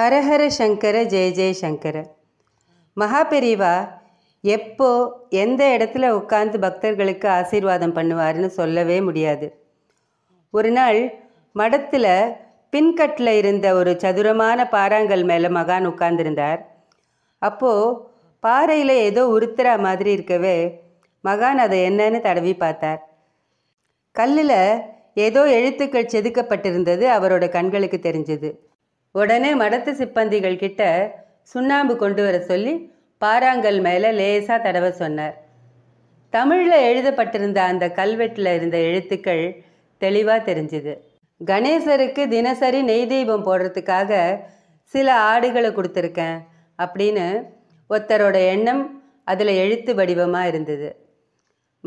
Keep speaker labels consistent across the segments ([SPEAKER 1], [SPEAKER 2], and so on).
[SPEAKER 1] ஹரஹர சங்கர ஜெய ஜெய சங்கர மகாபெரிவா எப்போ எந்த இடத்துல உட்கார்ந்து பக்தர்களுக்கு ஆசீர்வாதம் பண்ணுவார்னு சொல்லவே முடியாது ஒரு நாள் மடத்தில் பின்கட்டில் இருந்த ஒரு சதுரமான பாறாங்கல் மேலே மகான் உட்கார்ந்திருந்தார் அப்போது பாறையில் ஏதோ உருத்துற மாதிரி இருக்கவே மகான் அதை என்னன்னு தடவி பார்த்தார் கல்லில் ஏதோ எழுத்துக்கள் செதுக்கப்பட்டிருந்தது அவரோட கண்களுக்கு தெரிஞ்சது உடனே மடத்து சிப்பந்திகள் கிட்ட சுண்ணாம்பு கொண்டு வர சொல்லி பாறாங்கல் மேலே லேசாக தடவை சொன்னார் தமிழில் எழுதப்பட்டிருந்த அந்த கல்வெட்டில் இருந்த எழுத்துக்கள் தெளிவாக தெரிஞ்சுது கணேசருக்கு தினசரி நெய் தெய்வம் போடுறதுக்காக சில ஆடுகளை கொடுத்துருக்கேன் அப்படின்னு ஒருத்தரோட எண்ணம் அதில் எழுத்து வடிவமாக இருந்தது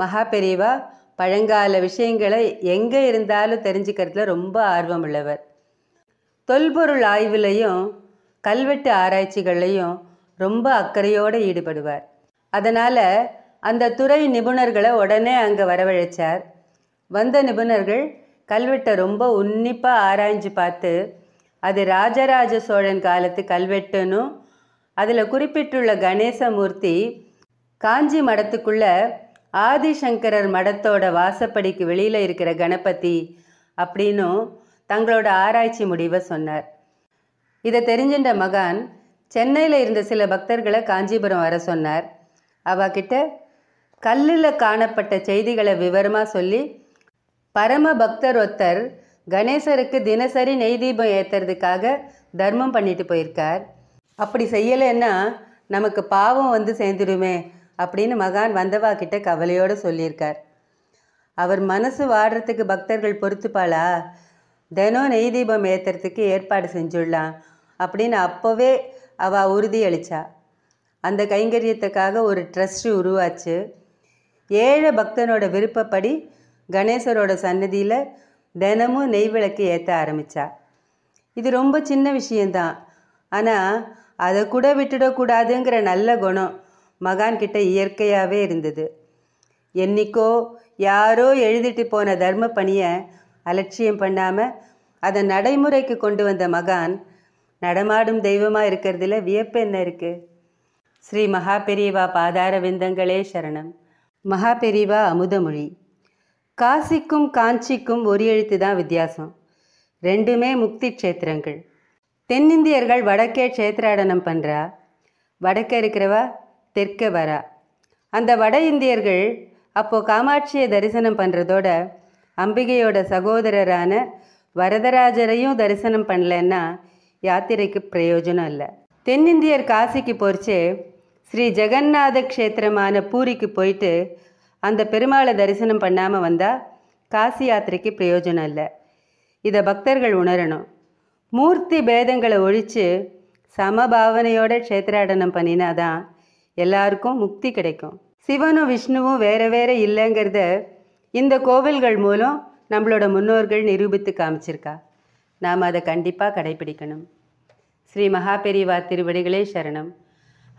[SPEAKER 1] மகா பெரியவா பழங்கால விஷயங்களை எங்கே இருந்தாலும் தெரிஞ்சுக்கிறதுல ரொம்ப ஆர்வம் உள்ளவர் தொல்பொருள் ஆய்விலையும் கல்வெட்டு ஆராய்ச்சிகள்லையும் ரொம்ப அக்கறையோடு ஈடுபடுவார் அதனால் அந்த துறை நிபுணர்களை உடனே அங்கே வரவழைச்சார் வந்த நிபுணர்கள் கல்வெட்டை ரொம்ப உன்னிப்பாக ஆராய்ஞ்சு பார்த்து அது ராஜராஜ சோழன் காலத்து கல்வெட்டுன்னு அதில் குறிப்பிட்டுள்ள கணேசமூர்த்தி காஞ்சி மடத்துக்குள்ள ஆதிசங்கரர் மடத்தோட வாசப்படிக்கு வெளியில் இருக்கிற கணபதி அப்படின்னும் தங்களோட ஆராய்ச்சி முடிவை சொன்னார் இதை தெரிஞ்சின்ற மகான் சென்னையில் இருந்த சில பக்தர்களை காஞ்சிபுரம் வர சொன்னார் அவகிட்ட கல்லில் காணப்பட்ட செய்திகளை விவரமாக சொல்லி பரம பக்தர் ஒருத்தர் கணேசருக்கு தினசரி நெய் தீபம் ஏற்றுறதுக்காக தர்மம் பண்ணிட்டு போயிருக்கார் அப்படி செய்யலைன்னா நமக்கு பாவம் வந்து சேர்ந்துடுமே அப்படின்னு மகான் வந்தவா கிட்ட கவலையோடு சொல்லியிருக்கார் அவர் மனசு வாடுறதுக்கு பக்தர்கள் பொறுத்துப்பாளா தினம் நெய் தீபம் ஏற்றுறதுக்கு ஏற்பாடு செஞ்சுடலாம் அப்படின்னு அப்போவே அவள் உறுதியளித்தா அந்த கைங்கரியத்துக்காக ஒரு ட்ரஸ்ட் உருவாச்சு ஏழை பக்தனோட விருப்பப்படி கணேசரோட சன்னதியில் தினமும் நெய் விளக்கு ஏற்ற ஆரம்பித்தா இது ரொம்ப சின்ன விஷயந்தான் ஆனால் அதை கூட விட்டுடக்கூடாதுங்கிற நல்ல குணம் மகான்கிட்ட இயற்கையாகவே இருந்தது என்னைக்கோ யாரோ எழுதிட்டு போன தர்ம பணியை அலட்சியம் பண்ணாமல் அதை நடைமுறைக்கு கொண்டு வந்த மகான் நடமாடும் தெய்வமாக இருக்கிறதுல வியப்பு என்ன இருக்குது ஸ்ரீ மகா பெரியவா பாதார விந்தங்களே சரணம் மகா பெரியவா அமுதமொழி காசிக்கும் காஞ்சிக்கும் ஒரு எழுத்து தான் வித்தியாசம் ரெண்டுமே முக்தி க்ஷேத்திரங்கள் தென்னிந்தியர்கள் வடக்கே க்ஷேத்திராடனம் பண்ணுறா வடக்கே இருக்கிறவா தெற்க வரா அந்த வட இந்தியர்கள் அப்போது காமாட்சியை தரிசனம் பண்ணுறதோட அம்பிகையோட சகோதரரான வரதராஜரையும் தரிசனம் பண்ணலன்னா யாத்திரைக்கு பிரயோஜனம் இல்லை தென்னிந்தியர் காசிக்கு போர்ச்சே ஸ்ரீ ஜெகநாத க்ஷேத்திரமான பூரிக்கு போயிட்டு அந்த பெருமாளை தரிசனம் பண்ணாமல் வந்தால் காசி யாத்திரைக்கு பிரயோஜனம் இல்லை இதை பக்தர்கள் உணரணும் மூர்த்தி பேதங்களை ஒழித்து சமபாவனையோட க்ஷேத்திராடனம் பண்ணினா தான் எல்லாருக்கும் முக்தி கிடைக்கும் சிவனும் விஷ்ணுவும் வேறு வேறு இல்லைங்கிறத இந்த கோவில்கள் மூலம் நம்மளோட முன்னோர்கள் நிரூபித்து காமிச்சிருக்கா நாம் அதை கண்டிப்பாக கடைபிடிக்கணும் ஸ்ரீ மகாபெரிவா திருவடிகளே சரணம்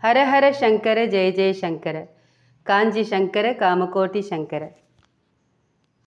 [SPEAKER 1] ஹரஹர சங்கர ஜெய ஜெய சங்கர காஞ்சி சங்கர காமகோட்டி சங்கர